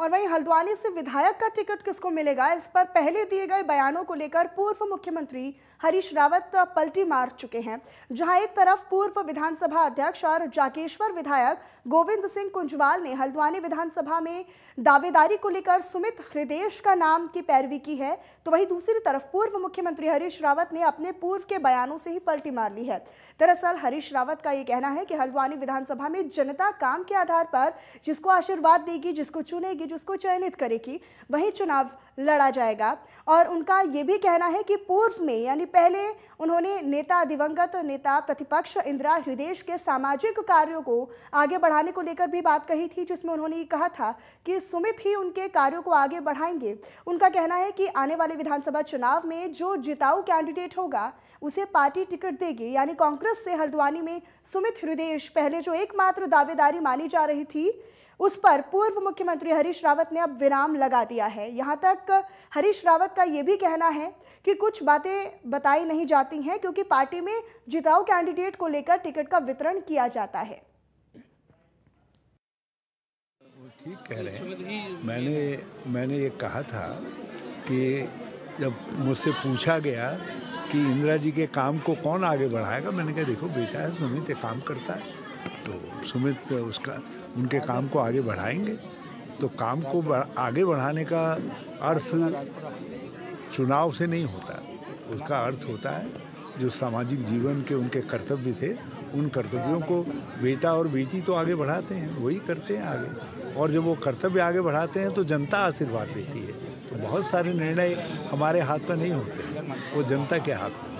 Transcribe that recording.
और वहीं हल्द्वानी से विधायक का टिकट किसको मिलेगा इस पर पहले दिए गए बयानों को लेकर पूर्व मुख्यमंत्री हरीश रावत पलटी मार चुके हैं जहां एक तरफ पूर्व विधानसभा अध्यक्ष और जागेश्वर विधायक गोविंद सिंह कुंजवाल ने हल्द्वानी विधानसभा में दावेदारी को लेकर सुमित हृदेश का नाम की पैरवी की है तो वहीं दूसरी तरफ पूर्व मुख्यमंत्री हरीश रावत ने अपने पूर्व के बयानों से ही पलटी मार ली है दरअसल हरीश रावत का ये कहना है कि हल्द्वानी विधानसभा में जनता काम के आधार पर जिसको आशीर्वाद देगी जिसको चुनेगी करेगी जिसको चयनित करेगी वही चुनाव लड़ा जाएगा और उनका ये भी कहना है कि पूर्व में यानी पहले उन्होंने नेता दिवंगत नेता प्रतिपक्ष इंदिरा हृदय के सामाजिक कार्यों को आगे बढ़ाने को लेकर भी बात कही थी जिसमें उन्होंने कहा था कि सुमित ही उनके कार्यों को आगे बढ़ाएंगे उनका कहना है कि आने वाले विधानसभा चुनाव में जो जिताऊ कैंडिडेट होगा उसे पार्टी टिकट देगी यानी कांग्रेस से हल्द्वानी में सुमित हृदय पहले जो एकमात्र दावेदारी मानी जा रही थी उस पर पूर्व मुख्यमंत्री हरीश रावत ने अब विराम लगा दिया है यहाँ तक हरीश रावत का ये भी कहना है कि कुछ बातें बताई नहीं जाती हैं क्योंकि पार्टी में जिताऊ कैंडिडेट को लेकर टिकट का वितरण किया जाता है ठीक कह रहे हैं मैंने मैंने ये कहा था कि जब मुझसे पूछा गया कि इंदिरा जी के काम को कौन आगे बढ़ाएगा मैंने कहा देखो बेटा है सुमित काम करता है तो सुमित उसका उनके काम को आगे बढ़ाएंगे तो काम को आगे बढ़ाने का अर्थ चुनाव से नहीं होता उसका अर्थ होता है जो सामाजिक जीवन के उनके कर्तव्य थे उन कर्तव्यों को बेटा और बेटी तो आगे बढ़ाते हैं वही करते हैं आगे और जब वो कर्तव्य आगे बढ़ाते हैं तो जनता आशीर्वाद देती है तो बहुत सारे निर्णय हमारे हाथ में नहीं होते वो जनता के हाथ में